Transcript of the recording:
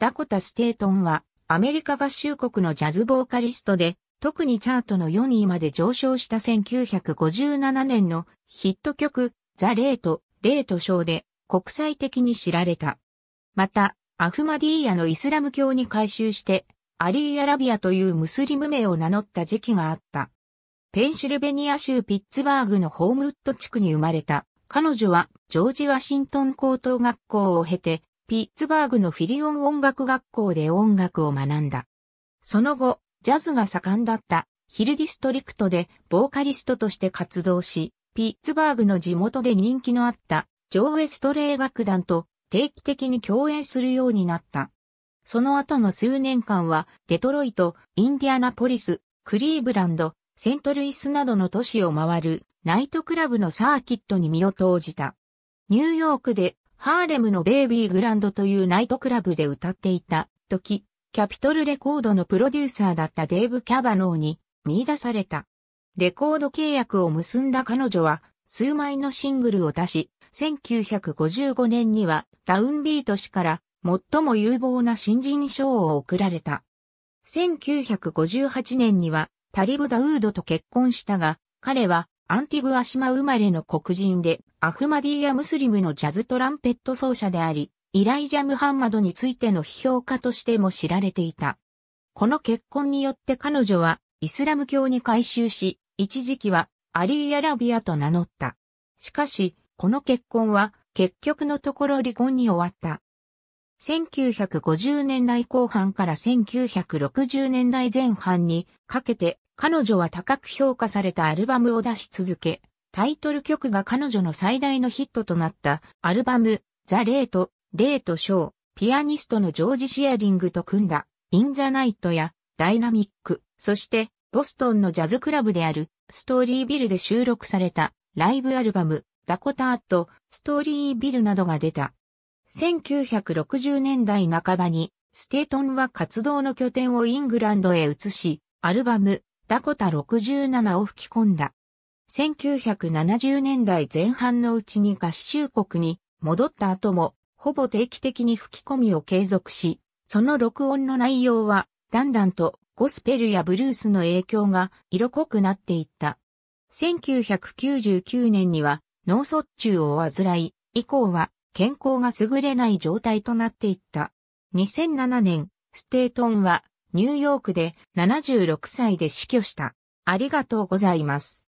ダコタ・ステートンは、アメリカ合衆国のジャズボーカリストで、特にチャートの4位まで上昇した1957年のヒット曲、ザ・レート、レート賞で国際的に知られた。また、アフマディーヤのイスラム教に改宗して、アリー・アラビアというムスリム名を名乗った時期があった。ペンシルベニア州ピッツバーグのホームウッド地区に生まれた。彼女はジョージ・ワシントン高等学校を経て、ピッツバーグのフィリオン音楽学校で音楽を学んだ。その後、ジャズが盛んだったヒルディストリクトでボーカリストとして活動し、ピッツバーグの地元で人気のあったジョー・ウェストレー楽団と定期的に共演するようになった。その後の数年間はデトロイト、インディアナポリス、クリーブランド、セントルイスなどの都市を回るナイトクラブのサーキットに身を投じた。ニューヨークでハーレムのベイビーグランドというナイトクラブで歌っていた時、キャピトルレコードのプロデューサーだったデーブ・キャバノーに見出された。レコード契約を結んだ彼女は数枚のシングルを出し、1955年にはダウンビート氏から最も有望な新人賞を贈られた。1958年にはタリブ・ダウードと結婚したが、彼はアンティグア島生まれの黒人で、アフマディーヤ・ムスリムのジャズトランペット奏者であり、イライジャ・ムハンマドについての批評家としても知られていた。この結婚によって彼女は、イスラム教に改宗し、一時期は、アリー・アラビアと名乗った。しかし、この結婚は、結局のところ離婚に終わった。1950年代後半から1960年代前半にかけて彼女は高く評価されたアルバムを出し続け、タイトル曲が彼女の最大のヒットとなったアルバムザ・レート、レート・ショー、ピアニストのジョージ・シェアリングと組んだイン・ザ・ナイトやダイナミック、そしてボストンのジャズクラブであるストーリービルで収録されたライブアルバムダコタート、ストーリービルなどが出た。1960年代半ばに、ステートンは活動の拠点をイングランドへ移し、アルバム、ダコタ67を吹き込んだ。1970年代前半のうちに合衆国に戻った後も、ほぼ定期的に吹き込みを継続し、その録音の内容は、だんだんとゴスペルやブルースの影響が色濃くなっていった。1999年には脳卒中を患い、以降は健康が優れない状態となっていった。2007年、ステイトンはニューヨークで76歳で死去した。ありがとうございます。